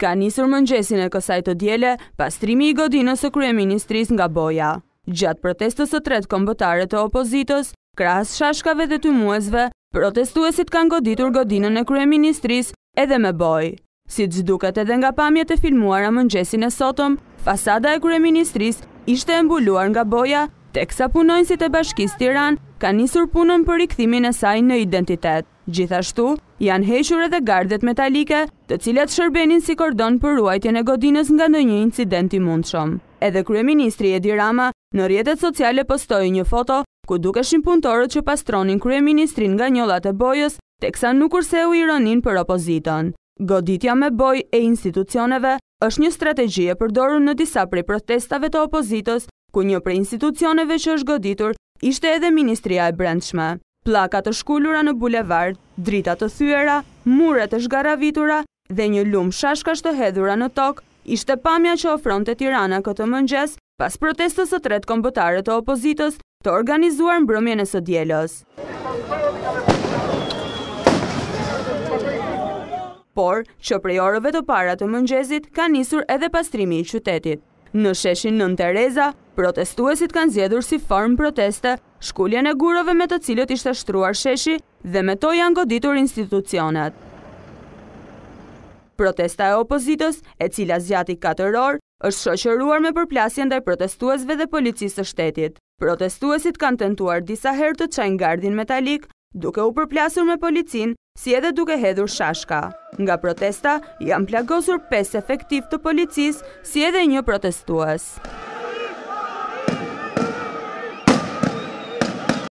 ka njësër mëngjesin e kësaj të djele, pastrimi i godinës së krye ministris nga boja. Gjatë protestës së tretë kombëtare të opozitës, krahës shashkave dhe të muesve, protestuesit kanë goditur godinën e krye ministris edhe me boj. Si të zduket edhe nga pamjet e filmuara mëngjesin e sotëm, fasada e krye ministris ishte embulluar nga boja, teksa punojnësit e bashkis Tiran ka njësër punën për i këthimin e saj në identitet. Gjithashtu, janë hequr edhe gardet metalike, të cilat shërbenin si kordon për ruajtjen e godinës nga në një incident i mundshëm. Edhe Kryeministri Edi Rama në rjetet sociale postoi një foto ku dukeshin punëtorët që pastronin Kryeministrin nga njollat e bojës, teksa nuk se u ironin për opoziton. Goditja me boj e institucioneve është një strategji e përdoru në disa prej protestave të opozitës, ku një prej institucioneve që është goditur ishte edhe Ministria e Brendshme plakat të shkullura në bulevard, dritat të thyera, muret të shgaravitura dhe një lumë shashka të hedhura në tokë, ishte pamja që ofron të tirana këtë mëngjes pas protestës të tretë kombëtare të opozitos të organizuar në brëmjën e së djelës. Por, që prej orëve të para të mëngjesit ka njësur edhe pastrimi i qytetit. Në sheshin nën Tereza, Protestuesit kanë zjedhur si formë proteste, shkulljen e gurove me të cilët ishte shtruar sheshi dhe me to janë goditur institucionet. Protesta e opozitës, e cila zjati 4 orë, është shoqëruar me përplasjen dhe protestuesve dhe policisë të shtetit. Protestuesit kanë tentuar disa herë të qajnë gardin metalik, duke u përplasur me policin, si edhe duke hedhur shashka. Nga protesta, janë plagosur 5 efektiv të policisë, si edhe një protestuesë.